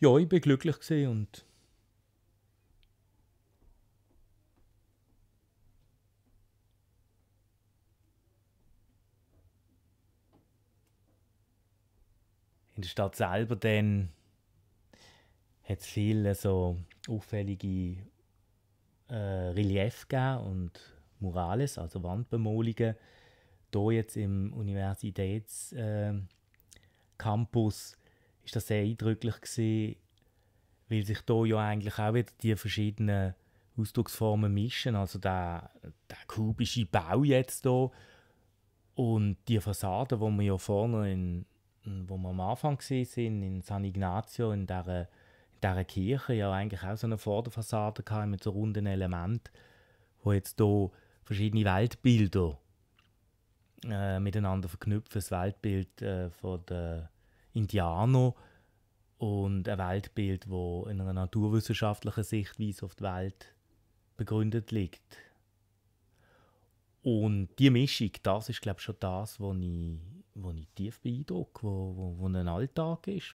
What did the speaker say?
ja, ich bin glücklich und in der Stadt selber dann hat es viele so auffällige äh, Relief gegeben und Murales, also Wandbemalungen. Hier jetzt im Universitätscampus äh, ist das sehr eindrücklich gewesen, weil sich da ja eigentlich auch wieder die verschiedenen Ausdrucksformen mischen. Also der, der kubische Bau jetzt hier und die Fassade, wo wir ja vorne in, wo wir am Anfang gesehen sind in San Ignacio in dieser, in dieser Kirche ja eigentlich auch so eine Vorderfassade hatten, mit so runden Element, wo jetzt hier verschiedene Weltbilder äh, miteinander verknüpfen. Das Weltbild äh, von der Indianer und ein Weltbild, wo in einer naturwissenschaftlichen Sichtweise auf die Welt begründet liegt. Und die Mischung, das ist glaube ich schon das, was ich, ich tief beeindruckt, wo, wo, wo ein Alltag ist,